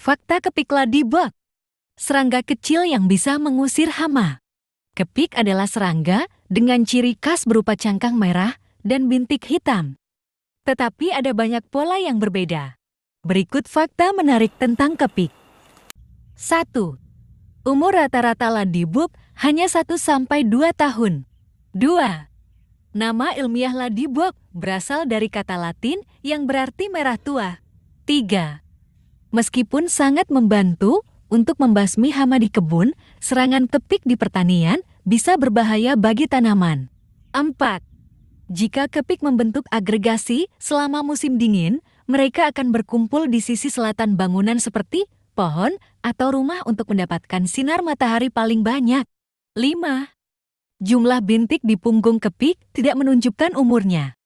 Fakta kepik ladybug. Serangga kecil yang bisa mengusir hama. Kepik adalah serangga dengan ciri khas berupa cangkang merah dan bintik hitam. Tetapi ada banyak pola yang berbeda. Berikut fakta menarik tentang kepik. 1. Umur rata-rata ladybug hanya 1-2 tahun. 2. Nama ilmiah ladybug berasal dari kata latin yang berarti merah tua. 3. Meskipun sangat membantu untuk membasmi hama di kebun, serangan kepik di pertanian bisa berbahaya bagi tanaman. 4. Jika kepik membentuk agregasi selama musim dingin, mereka akan berkumpul di sisi selatan bangunan seperti pohon atau rumah untuk mendapatkan sinar matahari paling banyak. 5. Jumlah bintik di punggung kepik tidak menunjukkan umurnya.